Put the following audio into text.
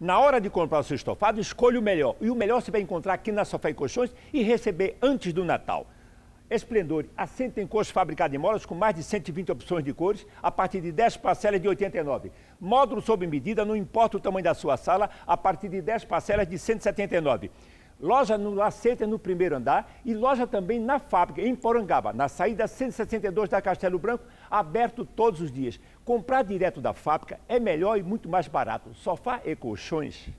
Na hora de comprar o seu estofado, escolha o melhor. E o melhor você vai encontrar aqui na Sofá e Colchões e receber antes do Natal. Esplendor, assento em cores fabricado em molas com mais de 120 opções de cores, a partir de 10 parcelas de 89. Módulo sob medida, não importa o tamanho da sua sala, a partir de 10 parcelas de 179 loja no Laceta, no primeiro andar, e loja também na fábrica, em Porangaba, na saída 162 da Castelo Branco, aberto todos os dias. Comprar direto da fábrica é melhor e muito mais barato. Sofá e colchões